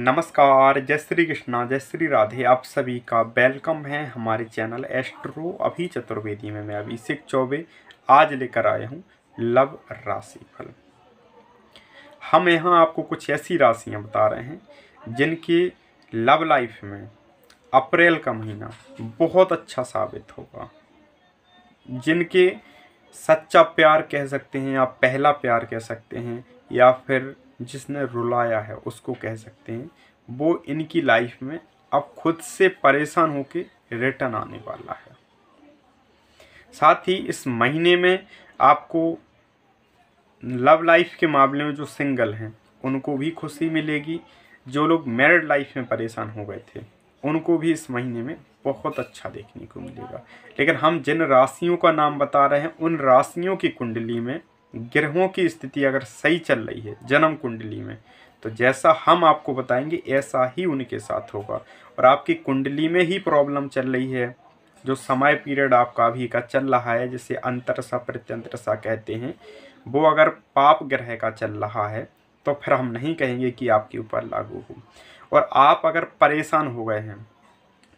नमस्कार जय श्री कृष्णा जय श्री राधे आप सभी का वेलकम है हमारे चैनल एस्ट्रो अभी चतुर्वेदी में मैं अभिषेक चौबे आज लेकर आए हूँ लव राशि फल हम यहाँ आपको कुछ ऐसी राशियाँ बता रहे हैं जिनके लव लाइफ में अप्रैल का महीना बहुत अच्छा साबित होगा जिनके सच्चा प्यार कह सकते हैं या पहला प्यार कह सकते हैं या फिर जिसने रुलाया है उसको कह सकते हैं वो इनकी लाइफ में अब खुद से परेशान होके रिटर्न आने वाला है साथ ही इस महीने में आपको लव लाइफ के मामले में जो सिंगल हैं उनको भी खुशी मिलेगी जो लोग मैरिड लाइफ में परेशान हो गए थे उनको भी इस महीने में बहुत अच्छा देखने को मिलेगा लेकिन हम जिन राशियों का नाम बता रहे हैं उन राशियों की कुंडली में ग्रहों की स्थिति अगर सही चल रही है जन्म कुंडली में तो जैसा हम आपको बताएंगे ऐसा ही उनके साथ होगा और आपकी कुंडली में ही प्रॉब्लम चल रही है जो समय पीरियड आपका अभी का चल रहा है जिसे अंतरसा प्रत्यंतरसा कहते हैं वो अगर पाप ग्रह का चल रहा है तो फिर हम नहीं कहेंगे कि आपके ऊपर लागू हो और आप अगर परेशान हो गए हैं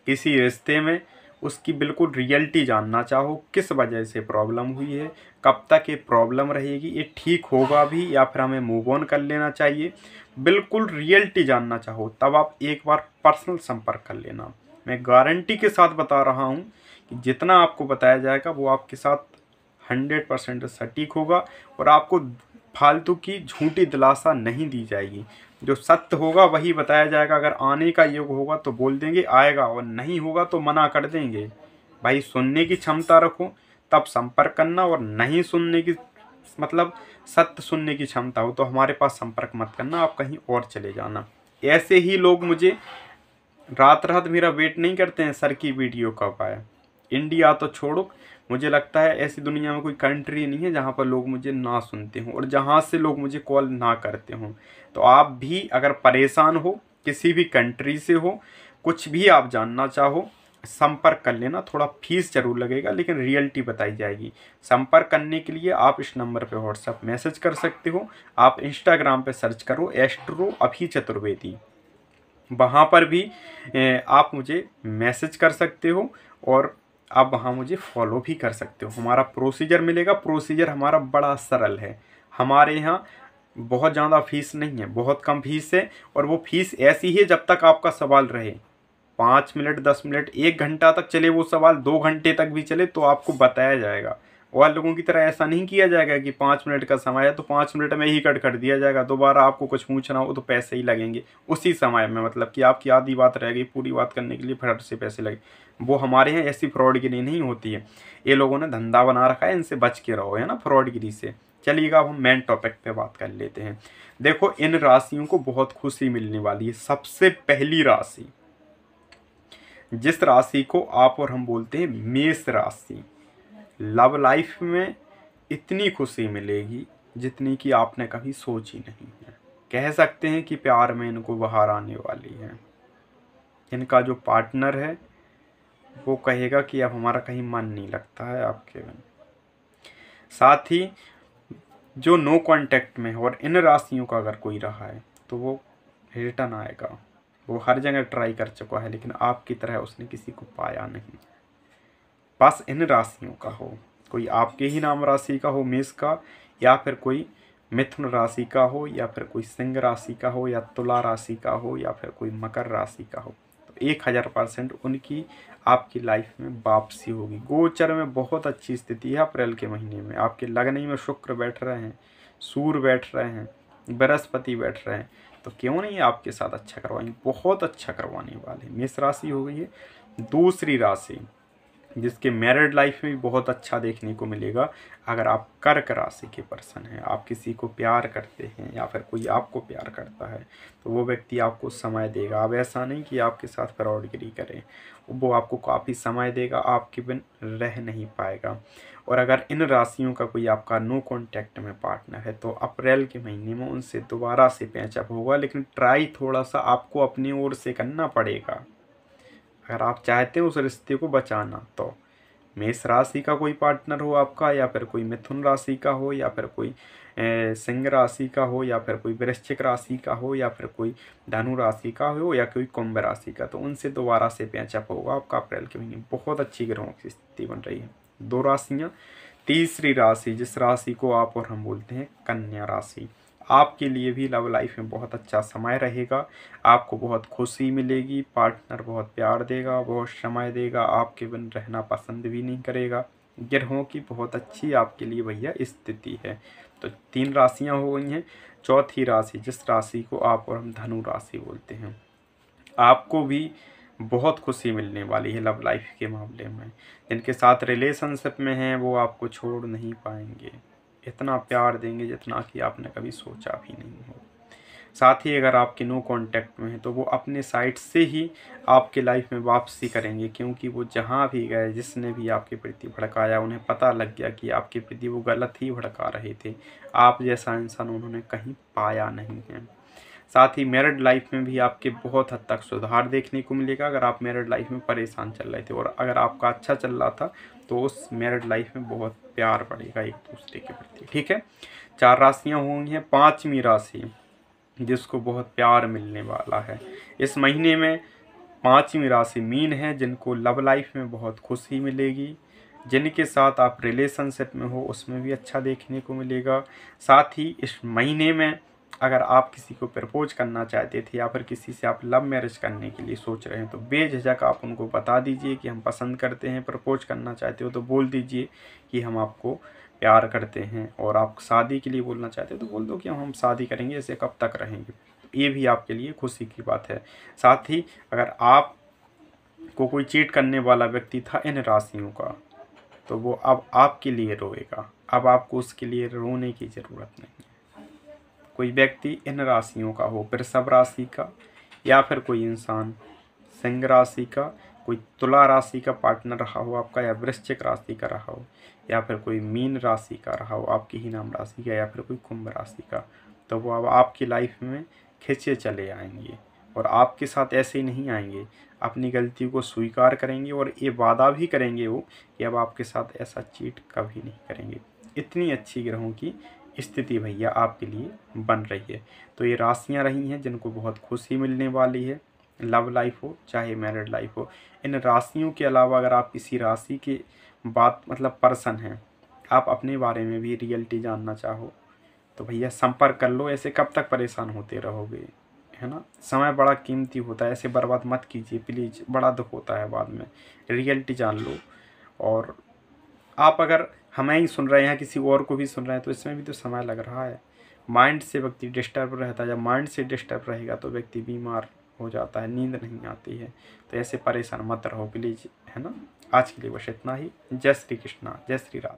किसी रिश्ते में उसकी बिल्कुल रियलिटी जानना चाहो किस वजह से प्रॉब्लम हुई है कब तक ये प्रॉब्लम रहेगी ये ठीक होगा भी या फिर हमें मूव ऑन कर लेना चाहिए बिल्कुल रियलिटी जानना चाहो तब आप एक बार पर्सनल संपर्क कर लेना मैं गारंटी के साथ बता रहा हूँ कि जितना आपको बताया जाएगा वो आपके साथ हंड्रेड परसेंट सटीक होगा और आपको फालतू की झूठी दिलासा नहीं दी जाएगी जो सत्य होगा वही बताया जाएगा अगर आने का योग होगा तो बोल देंगे आएगा और नहीं होगा तो मना कर देंगे भाई सुनने की क्षमता रखो तब संपर्क करना और नहीं सुनने की मतलब सत्य सुनने की क्षमता हो तो हमारे पास संपर्क मत करना आप कहीं और चले जाना ऐसे ही लोग मुझे रात रात मेरा वेट नहीं करते हैं सर की वीडियो कब आए इंडिया तो छोड़ो मुझे लगता है ऐसी दुनिया में कोई कंट्री नहीं है जहाँ पर लोग मुझे ना सुनते हों और जहाँ से लोग मुझे कॉल ना करते हों तो आप भी अगर परेशान हो किसी भी कंट्री से हो कुछ भी आप जानना चाहो संपर्क कर लेना थोड़ा फीस जरूर लगेगा लेकिन रियलिटी बताई जाएगी संपर्क करने के लिए आप इस नंबर पे व्हाट्सअप मैसेज कर सकते हो आप इंस्टाग्राम पे सर्च करो एस्ट्रो अभी चतुर्वेदी वहाँ पर भी आप मुझे मैसेज कर सकते हो और आप वहाँ मुझे फॉलो भी कर सकते हो हमारा प्रोसीजर मिलेगा प्रोसीजर हमारा बड़ा सरल है हमारे यहाँ बहुत ज़्यादा फीस नहीं है बहुत कम फीस है और वो फीस ऐसी है जब तक आपका सवाल रहे पाँच मिनट दस मिनट एक घंटा तक चले वो सवाल दो घंटे तक भी चले तो आपको बताया जाएगा और लोगों की तरह ऐसा नहीं किया जाएगा कि पाँच मिनट का समय है तो पाँच मिनट में ही कट कर दिया जाएगा दोबारा आपको कुछ पूछना हो तो पैसे ही लगेंगे उसी समय में मतलब कि आपकी आधी बात रह गई पूरी बात करने के लिए फटाफट से पैसे लगे वो हमारे यहाँ ऐसी फ्रॉड नहीं होती है ये लोगों ने धंधा बना रखा है इनसे बच के रहो है ना फ्रॉडगिरी से चलिएगा अब हम मेन टॉपिक पे बात कर लेते हैं देखो इन राशियों को बहुत खुशी मिलने वाली है सबसे पहली राशि जिस राशि को आप और हम बोलते हैं मेष राशि लव लाइफ में इतनी खुशी मिलेगी जितनी कि आपने कभी सोची नहीं है कह सकते हैं कि प्यार में इनको बाहर आने वाली है इनका जो पार्टनर है वो कहेगा कि अब हमारा कहीं मन नहीं लगता है आपके बिन साथ ही जो नो कांटेक्ट में और इन राशियों का अगर कोई रहा है तो वो रिटर्न आएगा वो हर जगह ट्राई कर चुका है लेकिन आपकी तरह उसने किसी को पाया नहीं पास इन राशियों का हो कोई आपके ही नाम राशि का हो मेष का या फिर कोई मिथुन राशि का हो या फिर कोई सिंह राशि का हो या तुला राशि का हो या फिर कोई मकर राशि का हो तो एक हज़ार परसेंट उनकी आपकी लाइफ में वापसी होगी गोचर में बहुत अच्छी स्थिति है अप्रैल के महीने में आपके लगने में शुक्र बैठ रहे हैं सूर्य बैठ रहे हैं बृहस्पति बैठ रहे हैं तो क्यों नहीं आपके साथ अच्छा करवाएंगे बहुत अच्छा करवाने वाले मेष राशि हो गई है दूसरी राशि जिसके मैरिड लाइफ में भी बहुत अच्छा देखने को मिलेगा अगर आप कर्क राशि के पर्सन हैं आप किसी को प्यार करते हैं या फिर कोई आपको प्यार करता है तो वो व्यक्ति आपको समय देगा अब ऐसा नहीं कि आपके साथ फ्रॉडगिरी करें वो आपको काफ़ी समय देगा आपके बिन रह नहीं पाएगा और अगर इन राशियों का कोई आपका नो कॉन्टैक्ट में पार्टनर है तो अप्रैल के महीने में उनसे दोबारा से पैचअप होगा लेकिन ट्राई थोड़ा सा आपको अपनी ओर से करना पड़ेगा अगर आप चाहते हो उस रिश्ते को बचाना तो मेष राशि का कोई पार्टनर हो आपका या फिर कोई मिथुन राशि का हो या फिर कोई सिंह राशि का हो या फिर कोई वृश्चिक राशि का हो या फिर कोई धनु राशि का हो या कोई कुंभ राशि का तो उनसे दोबारा से पैचअप होगा आपका अप्रैल के महीने बहुत अच्छी ग्रहों की स्थिति बन रही है दो राशियाँ तीसरी राशि जिस राशि को आप और हम बोलते हैं कन्या राशि आपके लिए भी लव लाइफ में बहुत अच्छा समय रहेगा आपको बहुत खुशी मिलेगी पार्टनर बहुत प्यार देगा बहुत समय देगा आपके बिन रहना पसंद भी नहीं करेगा ग्रहों की बहुत अच्छी आपके लिए भैया स्थिति है तो तीन राशियां हो गई हैं चौथी राशि जिस राशि को आप और हम धनु राशि बोलते हैं आपको भी बहुत खुशी मिलने वाली है लव लाइफ के मामले में जिनके साथ रिलेशनशिप में हैं वो आपको छोड़ नहीं पाएंगे इतना प्यार देंगे जितना कि आपने कभी सोचा भी नहीं हो साथ ही अगर आपके नो कांटेक्ट में हैं तो वो अपने साइड से ही आपके लाइफ में वापसी करेंगे क्योंकि वो जहाँ भी गए जिसने भी आपके प्रति भड़काया उन्हें पता लग गया कि आपके प्रति वो गलत ही भड़का रहे थे आप जैसा इंसान उन्होंने कहीं पाया नहीं है साथ ही मैरिड लाइफ में भी आपके बहुत हद तक सुधार देखने को मिलेगा अगर आप मैरिड लाइफ में परेशान चल रहे थे और अगर आपका अच्छा चल रहा था तो उस मैरिड लाइफ में बहुत प्यार बढ़ेगा एक दूसरे के प्रति ठीक है चार राशियाँ होंगी हैं पाँचवीं राशि जिसको बहुत प्यार मिलने वाला है इस महीने में पाँचवीं राशि मीन है जिनको लव लाइफ में बहुत खुशी मिलेगी जिनके साथ आप रिलेशनशिप में हो उसमें भी अच्छा देखने को मिलेगा साथ ही इस महीने में अगर आप किसी को प्रपोज करना चाहते थे या फिर किसी से आप लव मैरिज करने के लिए सोच रहे हैं तो बेझिझक आप उनको बता दीजिए कि हम पसंद करते हैं प्रपोज करना चाहते हो तो बोल दीजिए कि हम आपको प्यार करते हैं और आप शादी के लिए बोलना चाहते हो तो बोल दो कि हम शादी करेंगे ऐसे कब तक रहेंगे ये भी आपके लिए खुशी की बात है साथ ही अगर आप को कोई चीट करने वाला व्यक्ति था इन राशियों का तो वो अब आपके लिए रोएगा अब आपको उसके लिए रोने की ज़रूरत नहीं कोई व्यक्ति इन राशियों का हो वृषभ राशि का या फिर कोई इंसान सिंह राशि का कोई तुला राशि का पार्टनर रहा हो आपका या वृश्चिक राशि का रहा हो या फिर कोई मीन राशि का रहा हो आपकी ही नाम राशि का या फिर कोई कुंभ राशि का तो वो अब आपकी लाइफ में खिंचे चले आएंगे और आपके साथ ऐसे ही नहीं आएंगे अपनी गलती को स्वीकार करेंगे और ये वादा भी करेंगे वो कि अब आपके साथ ऐसा चीट कभी नहीं करेंगे इतनी अच्छी ग्रहों की स्थिति भैया आपके लिए बन रही है तो ये राशियाँ रही हैं जिनको बहुत खुशी मिलने वाली है लव लाइफ हो चाहे मैरिड लाइफ हो इन राशियों के अलावा अगर आप किसी राशि के बात मतलब पर्सन हैं आप अपने बारे में भी रियलिटी जानना चाहो तो भैया संपर्क कर लो ऐसे कब तक परेशान होते रहोगे है ना समय बड़ा कीमती होता है ऐसे बर्बाद मत कीजिए प्लीज़ बड़ा दुख होता है बाद में रियलिटी जान लो और आप अगर हमें ही सुन रहे हैं किसी और को भी सुन रहे हैं तो इसमें भी तो समय लग रहा है माइंड से व्यक्ति डिस्टर्ब रहता है जब माइंड से डिस्टर्ब रहेगा तो व्यक्ति बीमार हो जाता है नींद नहीं आती है तो ऐसे परेशान मत रहो प्लीज है ना आज के लिए बस इतना ही जय श्री कृष्णा जय श्री राम